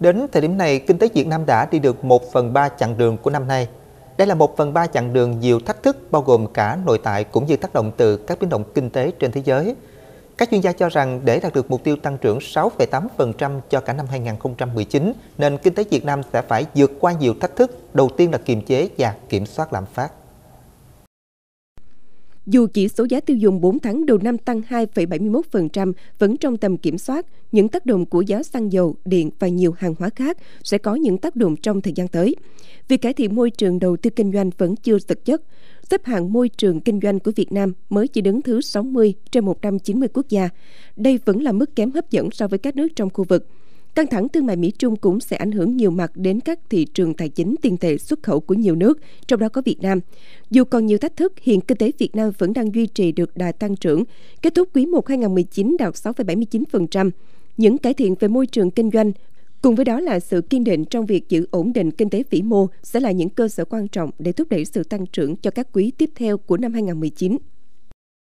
Đến thời điểm này, kinh tế Việt Nam đã đi được 1 phần 3 chặng đường của năm nay. Đây là 1 phần 3 chặng đường nhiều thách thức bao gồm cả nội tại cũng như tác động từ các biến động kinh tế trên thế giới. Các chuyên gia cho rằng để đạt được mục tiêu tăng trưởng 6,8% cho cả năm 2019, nền kinh tế Việt Nam sẽ phải vượt qua nhiều thách thức, đầu tiên là kiềm chế và kiểm soát lạm phát. Dù chỉ số giá tiêu dùng 4 tháng đầu năm tăng 2,71% vẫn trong tầm kiểm soát, những tác động của giá xăng dầu, điện và nhiều hàng hóa khác sẽ có những tác động trong thời gian tới. Việc cải thiện môi trường đầu tư kinh doanh vẫn chưa thực chất. Xếp hạng môi trường kinh doanh của Việt Nam mới chỉ đứng thứ 60 trên 190 quốc gia. Đây vẫn là mức kém hấp dẫn so với các nước trong khu vực. Căng thẳng thương mại Mỹ-Trung cũng sẽ ảnh hưởng nhiều mặt đến các thị trường tài chính tiền tệ xuất khẩu của nhiều nước, trong đó có Việt Nam. Dù còn nhiều thách thức, hiện kinh tế Việt Nam vẫn đang duy trì được đà tăng trưởng, kết thúc quý 1 2019 đạt 6,79%. Những cải thiện về môi trường kinh doanh, cùng với đó là sự kiên định trong việc giữ ổn định kinh tế vĩ mô sẽ là những cơ sở quan trọng để thúc đẩy sự tăng trưởng cho các quý tiếp theo của năm 2019.